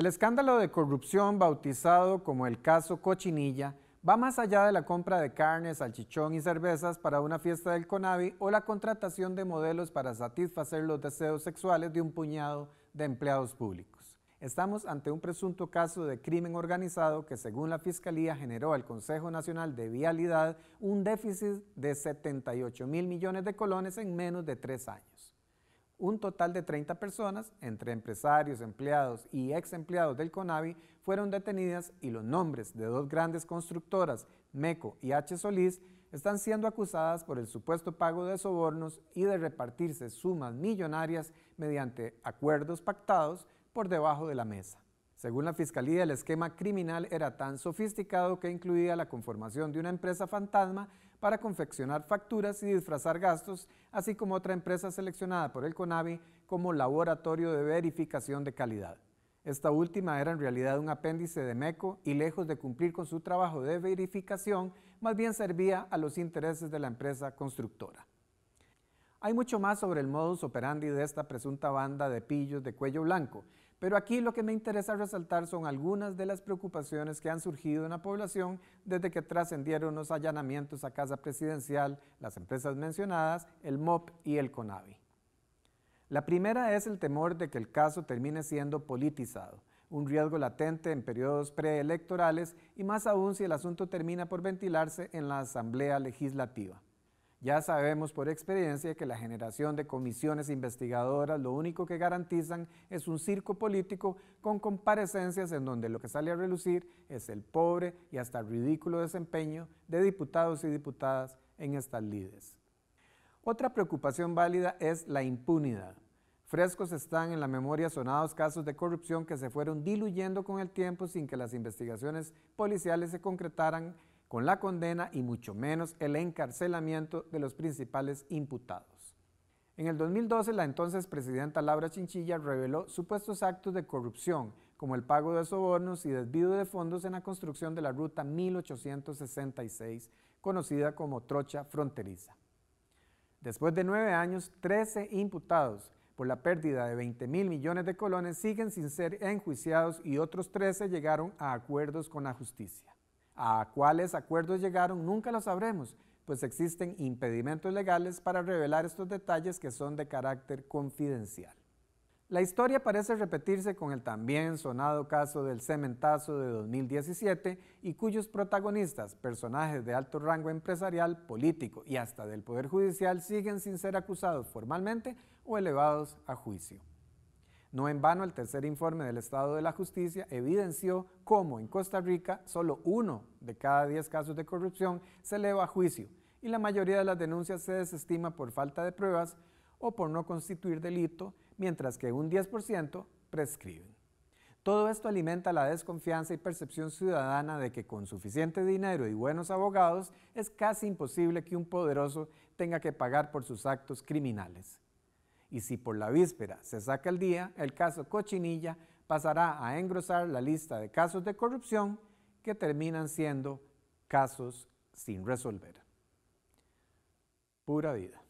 El escándalo de corrupción bautizado como el caso Cochinilla va más allá de la compra de carnes, salchichón y cervezas para una fiesta del CONAVI o la contratación de modelos para satisfacer los deseos sexuales de un puñado de empleados públicos. Estamos ante un presunto caso de crimen organizado que según la Fiscalía generó al Consejo Nacional de Vialidad un déficit de 78 mil millones de colones en menos de tres años un total de 30 personas, entre empresarios, empleados y ex empleados del CONAVI, fueron detenidas y los nombres de dos grandes constructoras, MECO y H. Solís, están siendo acusadas por el supuesto pago de sobornos y de repartirse sumas millonarias mediante acuerdos pactados por debajo de la mesa. Según la Fiscalía, el esquema criminal era tan sofisticado que incluía la conformación de una empresa fantasma para confeccionar facturas y disfrazar gastos, así como otra empresa seleccionada por el CONAVI como laboratorio de verificación de calidad. Esta última era en realidad un apéndice de MECO y lejos de cumplir con su trabajo de verificación, más bien servía a los intereses de la empresa constructora. Hay mucho más sobre el modus operandi de esta presunta banda de pillos de cuello blanco, pero aquí lo que me interesa resaltar son algunas de las preocupaciones que han surgido en la población desde que trascendieron los allanamientos a Casa Presidencial, las empresas mencionadas, el MOP y el CONAVI. La primera es el temor de que el caso termine siendo politizado, un riesgo latente en periodos preelectorales y más aún si el asunto termina por ventilarse en la Asamblea Legislativa. Ya sabemos por experiencia que la generación de comisiones investigadoras lo único que garantizan es un circo político con comparecencias en donde lo que sale a relucir es el pobre y hasta ridículo desempeño de diputados y diputadas en estas lides. Otra preocupación válida es la impunidad. Frescos están en la memoria sonados casos de corrupción que se fueron diluyendo con el tiempo sin que las investigaciones policiales se concretaran con la condena y mucho menos el encarcelamiento de los principales imputados. En el 2012, la entonces presidenta Laura Chinchilla reveló supuestos actos de corrupción, como el pago de sobornos y desvío de fondos en la construcción de la Ruta 1866, conocida como Trocha Fronteriza. Después de nueve años, 13 imputados por la pérdida de 20 mil millones de colones siguen sin ser enjuiciados y otros 13 llegaron a acuerdos con la justicia a cuáles acuerdos llegaron nunca lo sabremos, pues existen impedimentos legales para revelar estos detalles que son de carácter confidencial. La historia parece repetirse con el también sonado caso del cementazo de 2017 y cuyos protagonistas, personajes de alto rango empresarial, político y hasta del Poder Judicial, siguen sin ser acusados formalmente o elevados a juicio. No en vano, el tercer informe del Estado de la Justicia evidenció cómo en Costa Rica solo uno de cada diez casos de corrupción se eleva a juicio y la mayoría de las denuncias se desestima por falta de pruebas o por no constituir delito, mientras que un 10% prescriben. Todo esto alimenta la desconfianza y percepción ciudadana de que con suficiente dinero y buenos abogados es casi imposible que un poderoso tenga que pagar por sus actos criminales y si por la víspera se saca el día, el caso Cochinilla pasará a engrosar la lista de casos de corrupción que terminan siendo casos sin resolver. Pura vida.